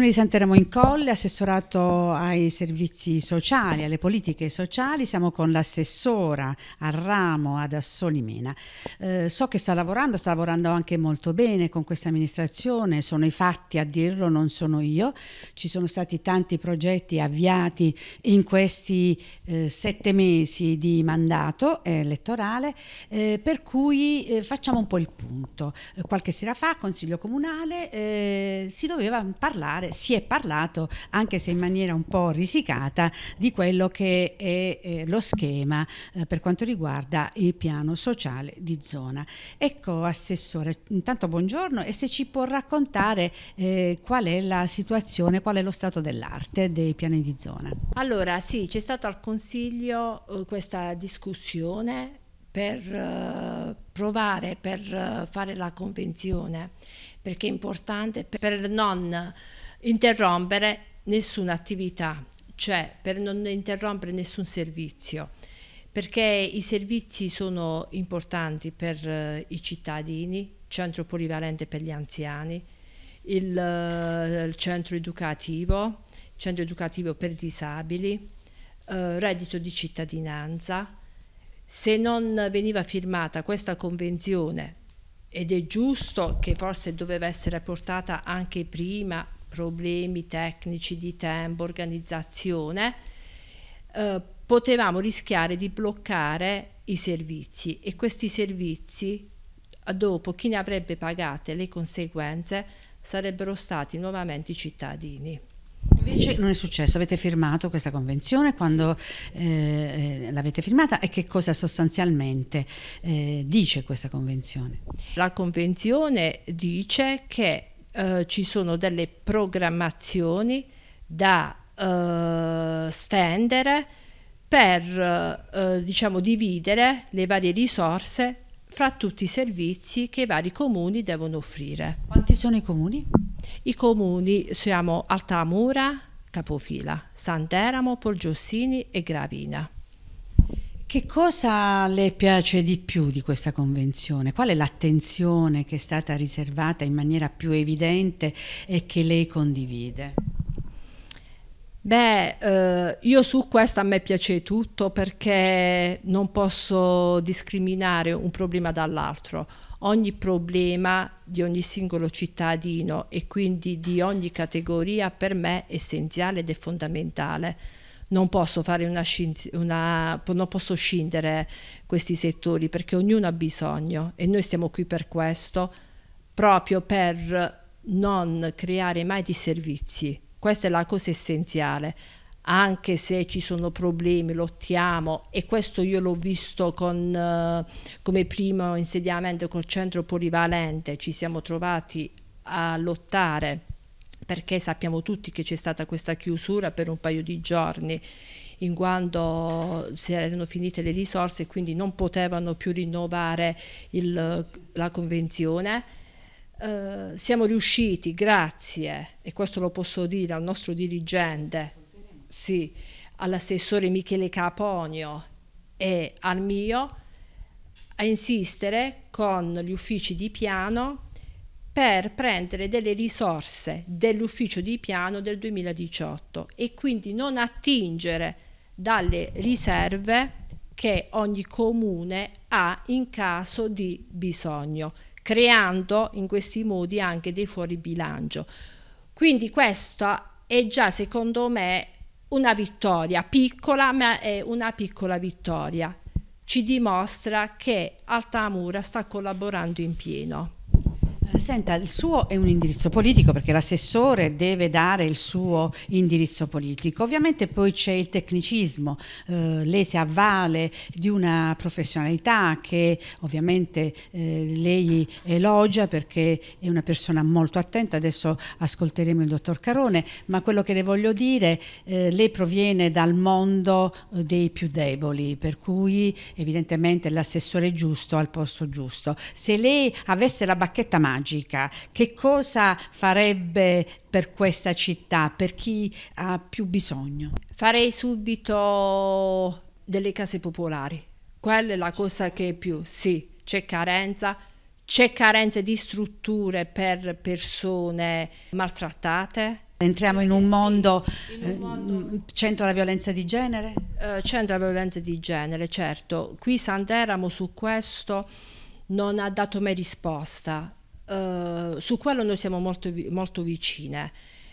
Comune di Sant'Eremo in Colle, assessorato ai servizi sociali, alle politiche sociali, siamo con l'assessora al ramo ad Assolimena. Eh, so che sta lavorando, sta lavorando anche molto bene con questa amministrazione, sono i fatti a dirlo, non sono io. Ci sono stati tanti progetti avviati in questi eh, sette mesi di mandato eh, elettorale, eh, per cui eh, facciamo un po' il punto. Eh, qualche sera fa, Consiglio Comunale, si doveva parlare si è parlato, anche se in maniera un po' risicata, di quello che è eh, lo schema eh, per quanto riguarda il piano sociale di zona. Ecco, Assessore, intanto buongiorno e se ci può raccontare eh, qual è la situazione, qual è lo stato dell'arte dei piani di zona. Allora, sì, c'è stata al Consiglio questa discussione per provare, per fare la convenzione, perché è importante per non interrompere nessuna attività, cioè per non interrompere nessun servizio, perché i servizi sono importanti per eh, i cittadini, centro polivalente per gli anziani, il, eh, il centro educativo, centro educativo per disabili, eh, reddito di cittadinanza. Se non veniva firmata questa convenzione, ed è giusto che forse doveva essere portata anche prima problemi tecnici di tempo, organizzazione, eh, potevamo rischiare di bloccare i servizi e questi servizi eh, dopo chi ne avrebbe pagate le conseguenze sarebbero stati nuovamente i cittadini. Invece non è successo, avete firmato questa convenzione, quando sì. eh, eh l'avete firmata e che cosa sostanzialmente eh, dice questa convenzione? La convenzione dice che eh, ci sono delle programmazioni da eh, stendere per eh, eh, diciamo dividere le varie risorse fra tutti i servizi che i vari comuni devono offrire. Quanti sono i comuni? I comuni siamo Altamura, Capofila, Santeramo, Polgiossini e Gravina. Che cosa le piace di più di questa convenzione? Qual è l'attenzione che è stata riservata in maniera più evidente e che lei condivide? Beh, eh, io su questo a me piace tutto perché non posso discriminare un problema dall'altro. Ogni problema di ogni singolo cittadino e quindi di ogni categoria per me è essenziale ed è fondamentale non posso, fare una, una, non posso scindere questi settori perché ognuno ha bisogno e noi stiamo qui per questo, proprio per non creare mai disservizi. Questa è la cosa essenziale. Anche se ci sono problemi, lottiamo e questo io l'ho visto con, eh, come primo insediamento col centro polivalente, ci siamo trovati a lottare perché sappiamo tutti che c'è stata questa chiusura per un paio di giorni in quando si erano finite le risorse e quindi non potevano più rinnovare il, la convenzione. Eh, siamo riusciti, grazie, e questo lo posso dire al nostro dirigente, sì, all'assessore Michele Caponio e al mio, a insistere con gli uffici di piano per prendere delle risorse dell'ufficio di piano del 2018 e quindi non attingere dalle riserve che ogni comune ha in caso di bisogno, creando in questi modi anche dei fuori bilancio. Quindi questa è già secondo me una vittoria piccola, ma è una piccola vittoria. Ci dimostra che Altamura sta collaborando in pieno. Senta, il suo è un indirizzo politico perché l'assessore deve dare il suo indirizzo politico. Ovviamente poi c'è il tecnicismo, eh, lei si avvale di una professionalità che ovviamente eh, lei elogia perché è una persona molto attenta, adesso ascolteremo il dottor Carone, ma quello che le voglio dire, eh, lei proviene dal mondo eh, dei più deboli, per cui evidentemente l'assessore è giusto al posto giusto. Se lei avesse la bacchetta magica, magica, che cosa farebbe per questa città, per chi ha più bisogno? Farei subito delle case popolari, quella è la cosa che più, sì, c'è carenza, c'è carenza di strutture per persone maltrattate. Entriamo in un mondo, eh, mondo... Mm, centro la violenza di genere? Eh, centro la violenza di genere, certo. Qui Santeramo su questo non ha dato mai risposta. Eh, su quello noi siamo molto, molto vicine,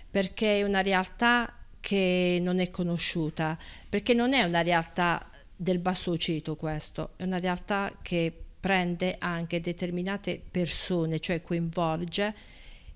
perché è una realtà che non è conosciuta, perché non è una realtà del basso bassocito questo, è una realtà che prende anche determinate persone, cioè coinvolge,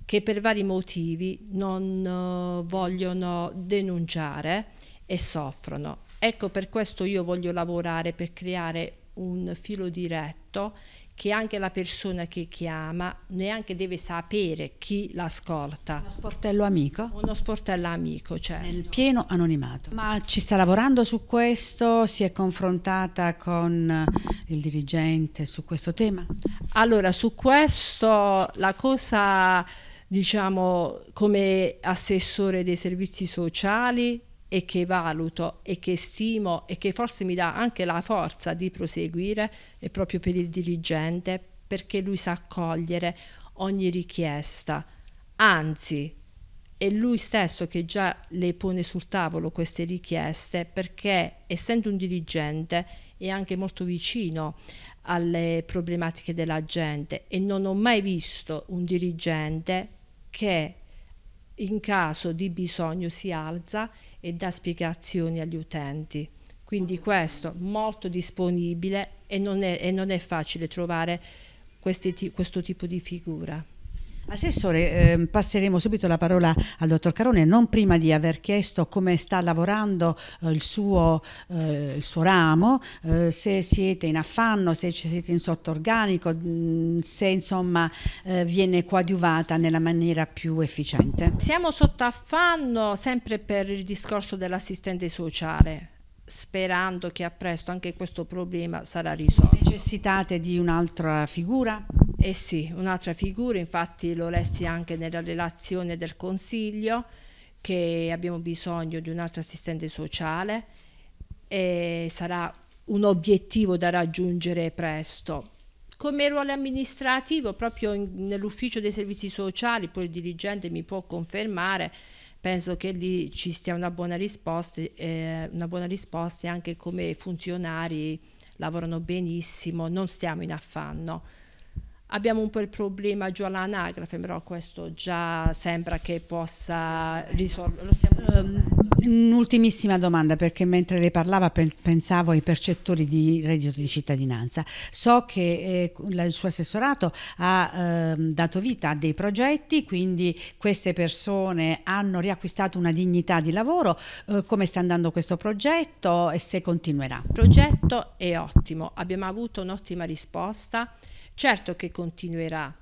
che per vari motivi non eh, vogliono denunciare e soffrono. Ecco per questo io voglio lavorare per creare un filo diretto che anche la persona che chiama neanche deve sapere chi l'ascolta. Uno sportello amico? Uno sportello amico, certo. Nel pieno anonimato. Ma ci sta lavorando su questo? Si è confrontata con eh, il dirigente su questo tema? Allora, su questo la cosa diciamo come assessore dei servizi sociali e che valuto e che stimo e che forse mi dà anche la forza di proseguire è eh, proprio per il dirigente perché lui sa accogliere ogni richiesta. Anzi, è lui stesso che già le pone sul tavolo queste richieste perché essendo un dirigente è anche molto vicino alle problematiche della gente e non ho mai visto un dirigente che in caso di bisogno si alza e dà spiegazioni agli utenti. Quindi questo molto disponibile e non è, e non è facile trovare questi, questo tipo di figura. Assessore, eh, passeremo subito la parola al dottor Carone, non prima di aver chiesto come sta lavorando eh, il, suo, eh, il, suo, ramo, eh, se siete in affanno, se siete in sotto sottorganico, mm, se insomma eh, viene coadiuvata nella maniera più efficiente. Siamo sotto affanno sempre per il discorso dell'assistente sociale sperando che a presto anche questo problema sarà risolto. Necessitate di un'altra figura? Eh sì, un'altra figura, infatti lo lessi anche nella relazione del Consiglio, che abbiamo bisogno di un altro assistente sociale e sarà un obiettivo da raggiungere presto. Come ruolo amministrativo, proprio nell'ufficio dei servizi sociali, poi il dirigente mi può confermare, penso che lì ci sia una buona risposta, eh, una buona risposta anche come funzionari lavorano benissimo, non stiamo in affanno. Abbiamo un po' il problema giù all'anagrafe, però questo già sembra che possa risolvere. Um, un'ultimissima domanda, perché mentre lei parlava pensavo ai percettori di reddito di cittadinanza. So che eh, il suo assessorato ha eh, dato vita a dei progetti, quindi queste persone hanno riacquistato una dignità di lavoro. Eh, come sta andando questo progetto e se continuerà? Il progetto è ottimo, abbiamo avuto un'ottima risposta. Certo che continuerà,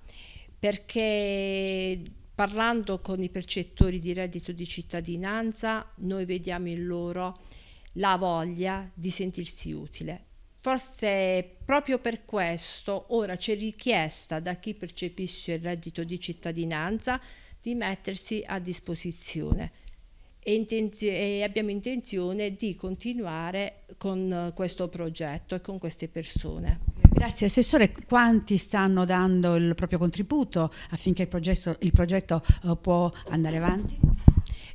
perché parlando con i percettori di reddito di cittadinanza noi vediamo in loro la voglia di sentirsi utile. Forse proprio per questo ora c'è richiesta da chi percepisce il reddito di cittadinanza di mettersi a disposizione e, intenzio e abbiamo intenzione di continuare con eh, questo progetto e con queste persone. Grazie Assessore, quanti stanno dando il proprio contributo affinché il progetto, il progetto uh, può andare avanti?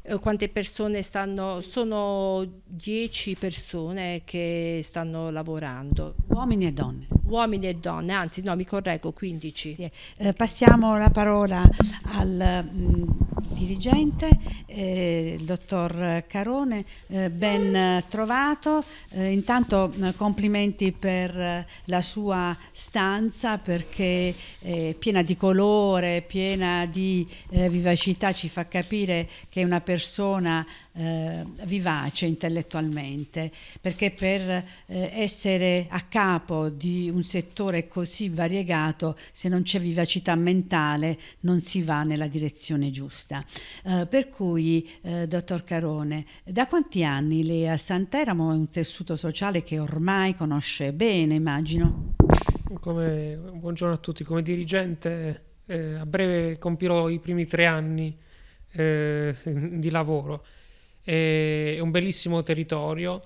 Eh, quante persone stanno, sono dieci persone che stanno lavorando. Uomini e donne. Uomini e donne, anzi no, mi correggo, 15. Sì. Eh, passiamo la parola al... Mh, mm, dirigente, eh, il dottor Carone, eh, ben trovato. Eh, intanto eh, complimenti per eh, la sua stanza perché è eh, piena di colore, piena di vivacità, ci fa capire che è una persona eh, vivace intellettualmente, perché per eh, essere a capo di un settore così variegato, se non c'è vivacità mentale, non si va nella direzione giusta. Eh, per cui, eh, dottor Carone, da quanti anni lei a Santeramo è un tessuto sociale che ormai conosce bene, immagino? Come, buongiorno a tutti, come dirigente eh, a breve compirò i primi tre anni eh, di lavoro è un bellissimo territorio.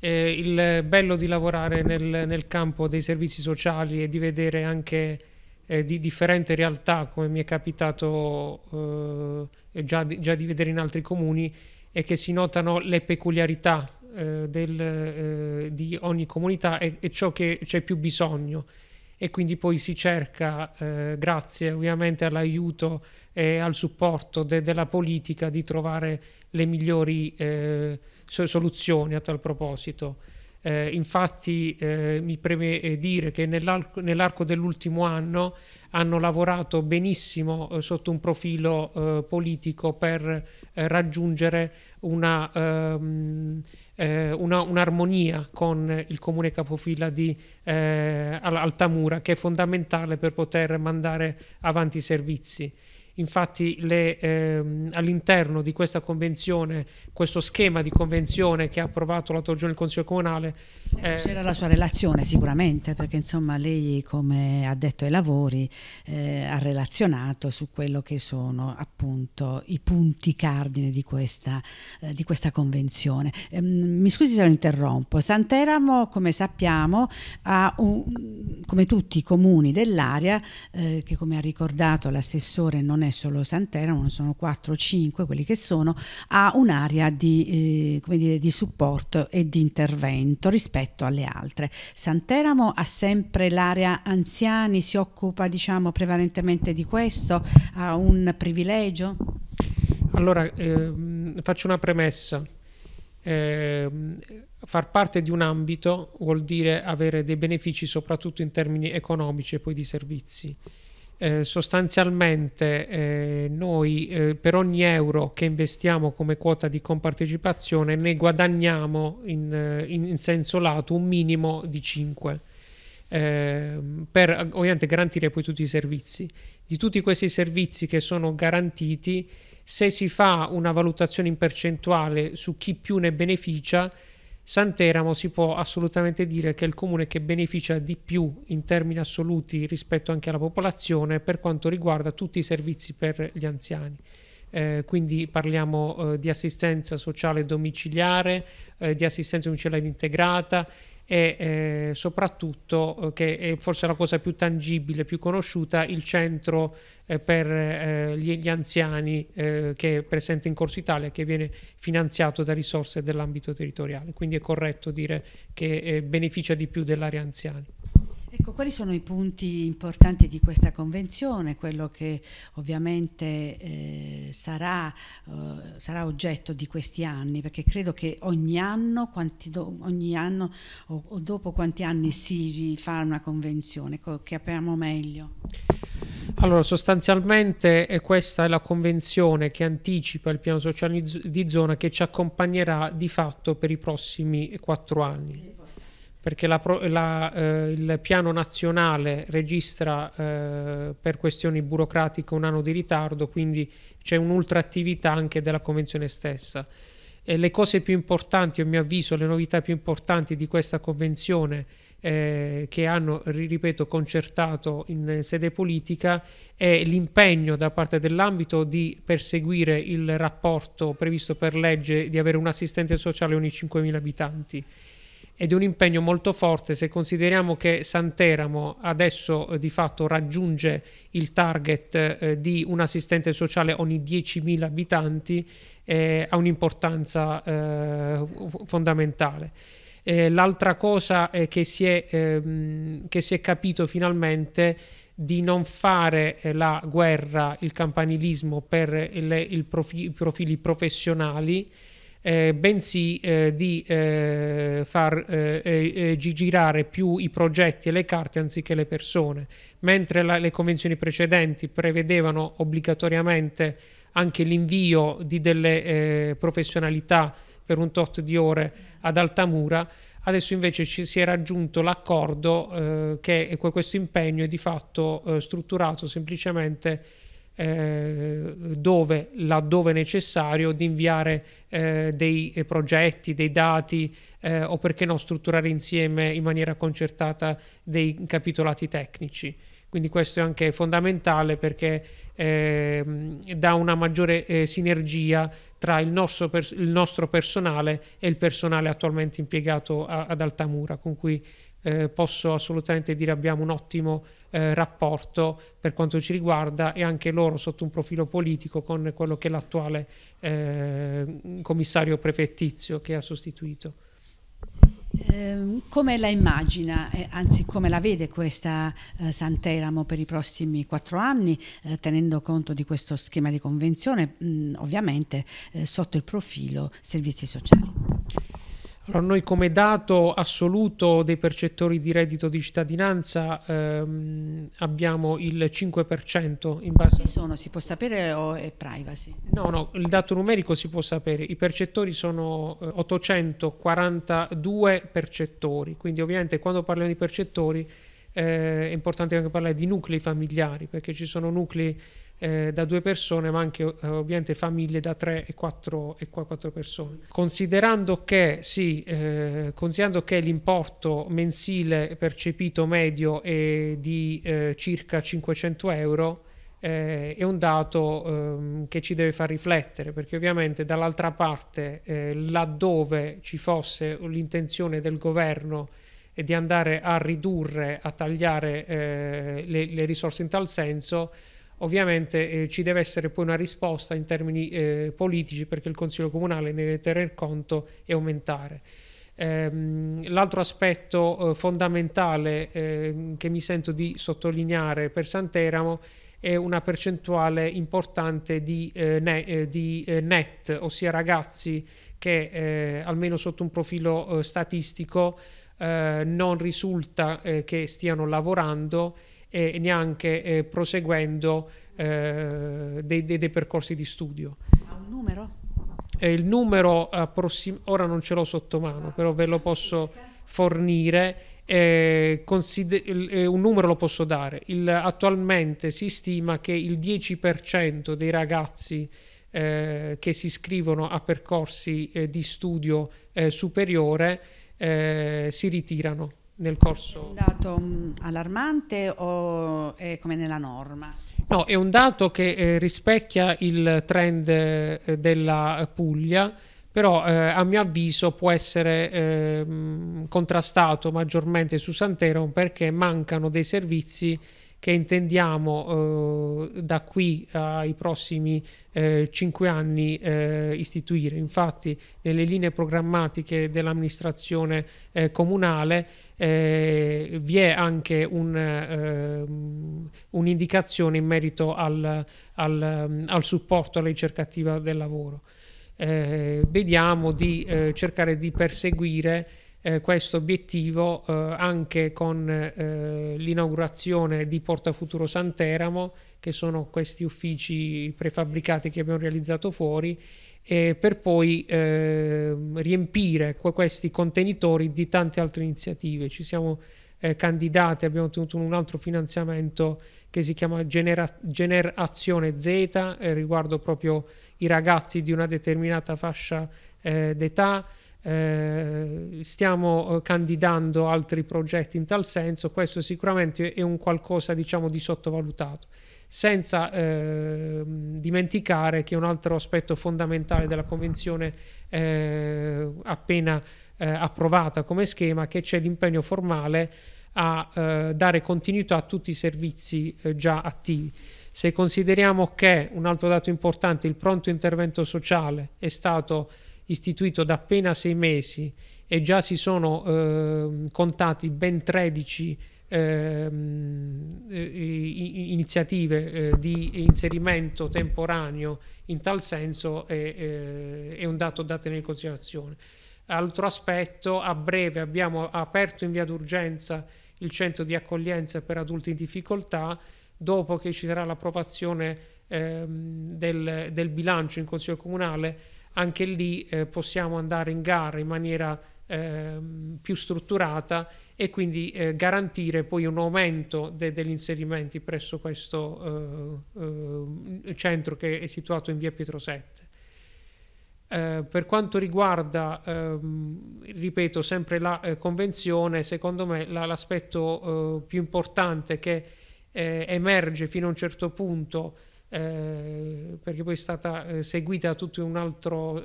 Eh, il bello di lavorare nel, nel, campo dei servizi sociali e di vedere anche eh, di differenti realtà, come mi è capitato eh, già, di, già, di, vedere in altri comuni, è che si notano le peculiarità eh, del, eh, di ogni comunità e, e ciò che c'è più bisogno. E quindi poi si cerca, eh, grazie ovviamente all'aiuto e al supporto de, della politica, di trovare le migliori eh, soluzioni a tal proposito. Eh, infatti eh, mi preme eh, dire che nell'arco, nell'arco dell'ultimo anno hanno lavorato benissimo eh, sotto un profilo eh, politico per eh, raggiungere una, ehm, una, un'armonia con il comune capofila di Altamura che è fondamentale per poter mandare avanti i servizi. Infatti le, ehm, all'interno di questa convenzione, questo schema di convenzione che ha approvato l'altro giorno il Consiglio Comunale... Eh... C'era la sua relazione sicuramente, perché insomma lei come ha detto ai lavori eh, ha relazionato su quello che sono appunto i punti cardine di questa, eh, di questa convenzione. Ehm, mi scusi se lo interrompo, Santeramo come sappiamo ha un, come tutti i comuni dell'area, eh, che come ha ricordato l'assessore non è è solo Santeramo, sono 4 o 5 quelli che sono, ha un'area di, eh, dire, di supporto e di intervento rispetto alle altre. Santeramo ha sempre l'area anziani, si occupa diciamo prevalentemente di questo, ha un privilegio? Allora, eh, faccio una premessa. Eh, far parte di un ambito vuol dire avere dei benefici soprattutto in termini economici e poi di servizi eh, sostanzialmente eh, noi eh, per ogni euro che investiamo come quota di compartecipazione ne guadagniamo in, eh, in senso lato un minimo di 5 eh, per ovviamente garantire poi tutti i servizi di tutti questi servizi che sono garantiti se si fa una valutazione in percentuale su chi più ne beneficia Santeramo si può assolutamente dire che è il comune che beneficia di più in termini assoluti rispetto anche alla popolazione per quanto riguarda tutti i servizi per gli anziani. Eh, quindi parliamo eh, di assistenza sociale domiciliare, eh, di assistenza domiciliare integrata, e eh, soprattutto, eh, che è forse la cosa più tangibile, più conosciuta, il centro eh, per eh, gli, gli, anziani eh, che è presente in Corso Italia, che viene finanziato da risorse dell'ambito territoriale. Quindi è corretto dire che eh, beneficia di più dell'area anziani. Ecco, quali sono i punti importanti di questa convenzione? Quello che ovviamente eh, sarà, eh, sarà, oggetto di questi anni, perché credo che ogni anno, do, ogni anno o, o, dopo quanti anni si rifà una convenzione, capiamo meglio. Allora, sostanzialmente è questa è la convenzione che anticipa il piano sociale di zona che ci accompagnerà di fatto per i prossimi quattro anni perché la, la, eh, il piano nazionale registra eh, per questioni burocratiche un anno di ritardo, quindi c'è un'ultraattività anche della convenzione stessa. E le cose più importanti, a mio avviso, le novità più importanti di questa convenzione eh, che hanno, ripeto, concertato in sede politica è l'impegno da parte dell'ambito di perseguire il rapporto previsto per legge di avere un assistente sociale ogni 5.000 abitanti ed è un impegno molto forte se consideriamo che Santeramo adesso eh, di fatto raggiunge il target eh, di un assistente sociale ogni 10.000 abitanti eh, ha un'importanza eh, fondamentale. Eh, l'altra cosa che si, è, ehm, che si è capito finalmente di non fare eh, la guerra, il campanilismo per le, il profi, i profili professionali, eh, bensì eh, di eh, far eh, girare più i progetti e le carte anziché le persone, mentre la, le convenzioni precedenti prevedevano obbligatoriamente anche l'invio di delle eh, professionalità per un tot di ore ad Altamura, Adesso invece ci si è raggiunto l'accordo eh, che questo impegno è di fatto eh, strutturato semplicemente eh, dove, laddove necessario, di inviare eh, dei progetti, dei dati eh, o perché no strutturare insieme in maniera concertata dei capitolati tecnici. Quindi questo è anche fondamentale perché ehm, dà una maggiore eh, sinergia tra il nostro, il nostro, personale e il personale attualmente impiegato a, ad Altamura, con cui eh, posso assolutamente dire abbiamo un ottimo eh, rapporto per quanto ci riguarda e anche loro sotto un profilo politico con quello che è l'attuale eh, commissario prefettizio che ha sostituito. Ehm, come la immagina, eh, anzi come la vede questa eh, Santeramo per i prossimi quattro anni, eh, tenendo conto di questo schema di convenzione, mm, ovviamente sotto il profilo servizi sociali? Allora, noi come dato assoluto dei percettori di reddito di cittadinanza ehm, abbiamo il 5% in base... Chi sono? Si può sapere o è privacy? No, no, il dato numerico si può sapere. I percettori sono 842 eh, percettori, quindi ovviamente quando parliamo di percettori eh, è importante anche parlare di nuclei familiari, perché ci sono nuclei eh, da due persone, ma anche eh, ovviamente famiglie da tre e quattro, e quattro persone. Considerando che, sì, eh, considerando che l'importo mensile percepito medio è di eh, circa 500 euro, eh, è un dato ehm, che ci deve far riflettere perché ovviamente dall'altra parte eh, laddove ci fosse l'intenzione del governo eh, di andare a ridurre, a tagliare eh, le, le risorse in tal senso, Ovviamente eh, ci deve essere poi una risposta in termini eh, politici perché il Consiglio Comunale ne deve tener conto e aumentare. Ehm, l'altro aspetto eh, fondamentale ehm, che mi sento di sottolineare per Santeramo è una percentuale importante di eh, eh, net, ossia ragazzi che almeno sotto un profilo statistico non risulta che stiano lavorando e neanche eh, proseguendo eh, dei, dei, dei, percorsi di studio. un numero? il numero approssim- ora non ce l'ho sotto mano, però ve lo posso fornire. Eh, consider- eh, un numero lo posso dare. Il, attualmente si stima che il 10% dei ragazzi eh, che si iscrivono a percorsi eh, di studio superiore si ritirano nel corso... È un dato mm, allarmante o è come nella norma? No, è un dato che eh, rispecchia il trend eh, della Puglia, però eh, a mio avviso può essere ehm, contrastato maggiormente su Santeron perché mancano dei servizi che intendiamo eh, da qui ai prossimi eh, cinque anni eh, istituire. Infatti nelle linee programmatiche dell'amministrazione comunale eh, vi è anche un, eh, un'indicazione in merito al, al, ehm, al supporto alla ricerca attiva del lavoro. Eh, vediamo di eh, cercare di perseguire eh, questo obiettivo eh, anche con l'inaugurazione di Porta Futuro Santeramo che sono questi uffici prefabbricati che abbiamo realizzato fuori eh, per poi eh, riempire questi contenitori di tante altre iniziative. Ci siamo eh, candidati, abbiamo ottenuto un altro finanziamento che si chiama Genera Generazione Z eh, riguardo proprio i ragazzi di una determinata fascia eh, d'età. Eh, stiamo eh, candidando altri progetti in tal senso, questo sicuramente è un qualcosa diciamo, di sottovalutato senza eh, dimenticare che un altro aspetto fondamentale della convenzione eh, appena eh, approvata come schema che c'è l'impegno formale a eh, dare continuità a tutti i servizi eh, già attivi. Se consideriamo che un altro dato importante, il pronto intervento sociale, è stato istituito da appena sei mesi e già si sono eh, contati ben 13 ehm, eh, iniziative eh, di inserimento temporaneo in tal senso è, eh, è un dato da tenere in considerazione. Altro aspetto, a breve abbiamo aperto in via d'urgenza il centro di accoglienza per adulti in difficoltà, dopo che ci sarà l'approvazione ehm, del, del, bilancio in Consiglio Comunale, anche lì eh, possiamo andare in gara in maniera ehm, più strutturata e quindi eh, garantire poi un aumento de- degli inserimenti presso questo eh, eh centro che è situato in via Pietro 7. Eh, per quanto riguarda, ehm, ripeto, sempre la eh, convenzione, secondo me la, l'aspetto eh, più importante che eh, emerge fino a un certo punto, eh, perché poi è stata seguita tutta un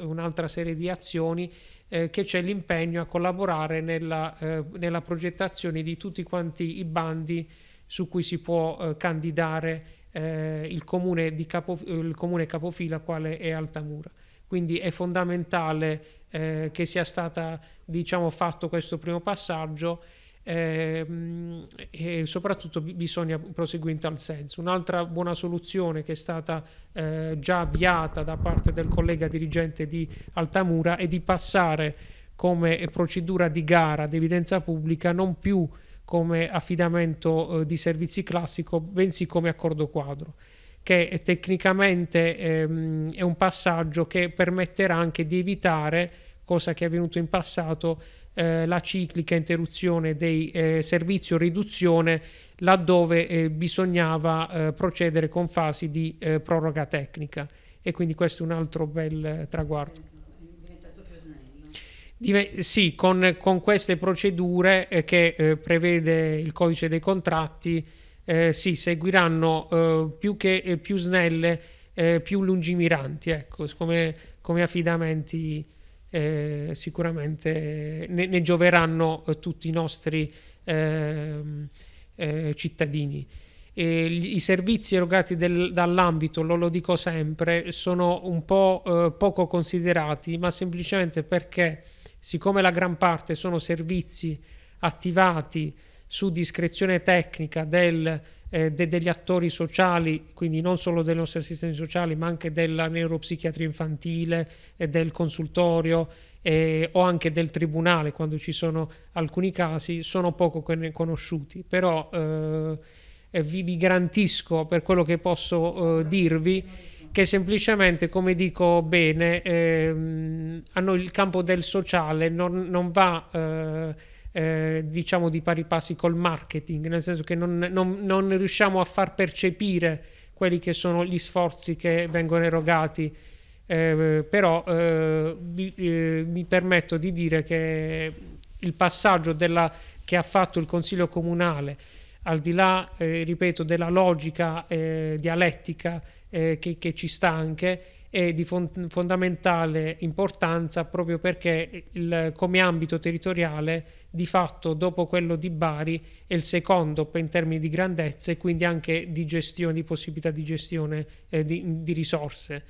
un'altra serie di azioni, eh, che c'è l'impegno a collaborare nella, eh, nella, progettazione di tutti quanti i bandi su cui si può eh, candidare eh, il comune, capo, il, comune capofila quale è Altamura. Quindi è fondamentale eh, che sia stato diciamo, fatto questo primo passaggio eh, e soprattutto bisogna proseguire in tal senso. Un'altra buona soluzione che è stata eh, già avviata da parte del collega dirigente di Altamura è di passare come procedura di gara ad evidenza pubblica non più come affidamento eh, di servizi classico, bensì come accordo quadro che tecnicamente ehm, è un passaggio che permetterà anche di evitare, cosa che è avvenuto in passato, eh, la ciclica interruzione dei eh, servizi o riduzione laddove eh, bisognava eh, procedere con fasi di eh, proroga tecnica e quindi questo è un altro bel eh, traguardo. Dive sì, con, con, queste procedure che prevede il codice dei contratti si seguiranno più, che, più snelle, più lungimiranti, ecco, come, come affidamenti eh, sicuramente eh, ne, ne gioveranno eh, tutti i nostri ehm, eh, cittadini. E I servizi erogati del, dall'ambito, lo, lo, dico sempre, sono un po' eh, poco considerati, ma semplicemente perché, siccome la gran parte sono servizi attivati su discrezione tecnica del eh, de degli attori sociali, quindi non solo delle nostre assistenti sociali, ma anche della neuropsichiatria infantile, eh, del consultorio eh, o anche del tribunale, quando ci sono alcuni casi, sono poco conosciuti. Però eh, vi, vi, garantisco, per quello che posso eh, dirvi, che semplicemente, come dico bene, ehm, a noi il campo del sociale non, non va eh, eh, diciamo di pari passi col marketing, nel senso che non, non, non riusciamo a far percepire quelli che sono gli sforzi che vengono erogati. Eh, però eh, mi, eh, mi, permetto di dire che il passaggio della, che ha fatto il Consiglio Comunale, al di là, eh, ripeto, della logica eh, dialettica che, che, ci sta anche, è di fon- fondamentale importanza proprio perché il, come ambito territoriale di fatto dopo quello di Bari è il secondo in termini di grandezza e quindi anche di gestione, di possibilità di gestione eh, di, di, risorse.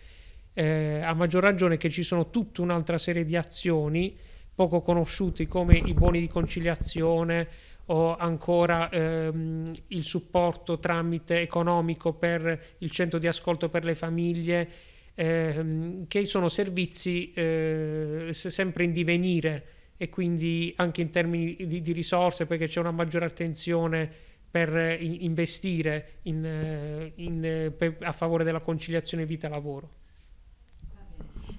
Eh, a maggior ragione che ci sono tutta un'altra serie di azioni poco conosciute come i buoni di conciliazione, o ancora ehm, il supporto tramite economico per il centro di ascolto per le famiglie ehm, che sono servizi eh, sempre in divenire e quindi anche in termini di, di risorse, perché c'è una maggiore attenzione per eh, investire in, eh, in, eh, per, a favore della conciliazione vita-lavoro.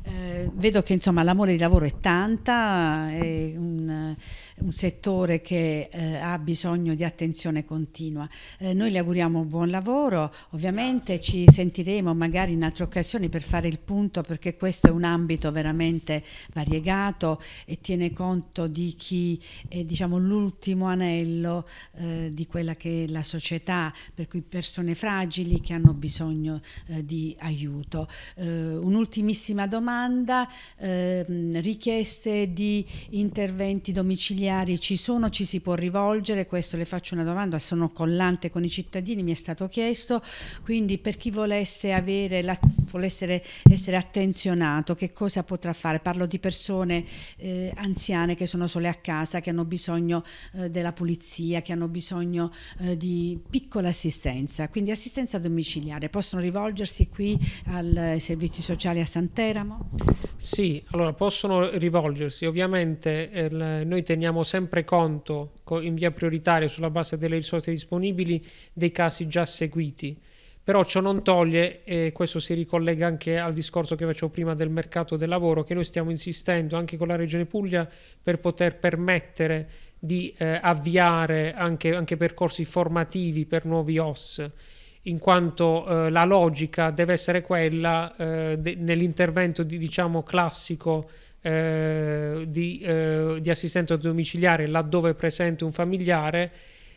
Eh, vedo che l'amore di lavoro è tanta, è un, un settore che eh, ha bisogno di attenzione continua. Eh, noi le auguriamo buon lavoro, ovviamente ci sentiremo magari in altre occasioni per fare il punto perché questo è un ambito veramente variegato e tiene conto di chi è diciamo, l'ultimo anello eh, di quella che è la società, per cui persone fragili che hanno bisogno eh, di aiuto. un'ultimissima domanda domanda, eh, richieste di interventi domiciliari ci sono, ci si può rivolgere, questo le faccio una domanda, sono collante con i cittadini, mi è stato chiesto, quindi per chi volesse, avere la, volesse essere attenzionato che cosa potrà fare? Parlo di persone eh, anziane che sono sole a casa, che hanno bisogno eh, della pulizia, che hanno bisogno eh, di piccola assistenza, quindi assistenza domiciliare, possono rivolgersi qui ai eh, servizi sociali a Santeramo? Sì, allora possono rivolgersi. Ovviamente eh, noi teniamo sempre conto in via prioritaria sulla base delle risorse disponibili dei casi già seguiti. Però ciò non toglie, e questo si ricollega anche al discorso che facevo prima del mercato del lavoro, che noi stiamo insistendo anche con la Regione Puglia per poter permettere di eh, avviare anche, anche percorsi formativi per nuovi OS in quanto eh, la logica deve essere quella eh, de- nell'intervento di, diciamo, classico eh, di, eh, di assistenza domiciliare laddove è presente un familiare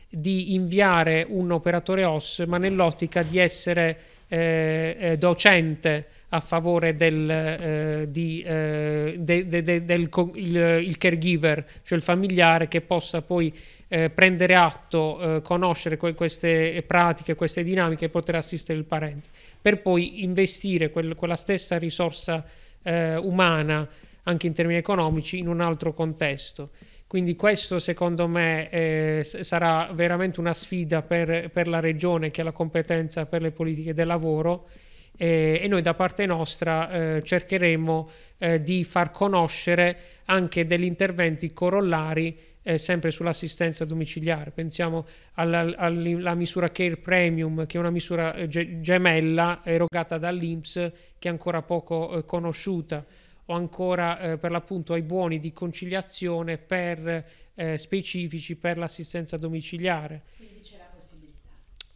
di inviare un operatore OS ma nell'ottica di essere eh, eh, docente a favore del, di, de- de- del co- il, il caregiver cioè il familiare che possa poi eh, prendere atto, eh, conoscere que- queste pratiche, queste dinamiche e poter assistere il parente, per poi investire quel- quella stessa risorsa eh, umana, anche in termini economici, in un altro contesto. Quindi questo secondo me eh, sarà veramente una sfida per, per, la regione che ha la competenza per le politiche del lavoro eh, e noi da parte nostra eh, cercheremo eh, di far conoscere anche degli interventi corollari eh, sempre sull'assistenza domiciliare, pensiamo alla, alla, misura Care Premium, che è una misura eh, gemella erogata dall'Inps, che è ancora poco eh, conosciuta, o ancora eh, per l'appunto ai buoni di conciliazione per, eh, specifici per l'assistenza domiciliare. Quindi c'è la possibilità?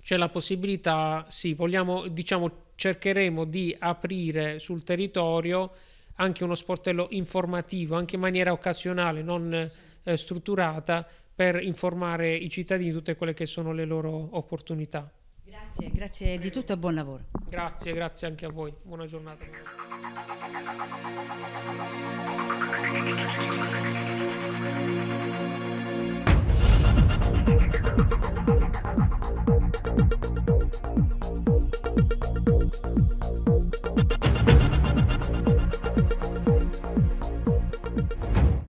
C'è la possibilità, sì, vogliamo, diciamo, cercheremo di aprire sul territorio anche uno sportello informativo, anche in maniera occasionale, non eh, strutturata per informare i cittadini di tutte quelle che sono le loro opportunità. Grazie, grazie Prego. di tutto e buon lavoro. Grazie, grazie anche a voi. Buona giornata.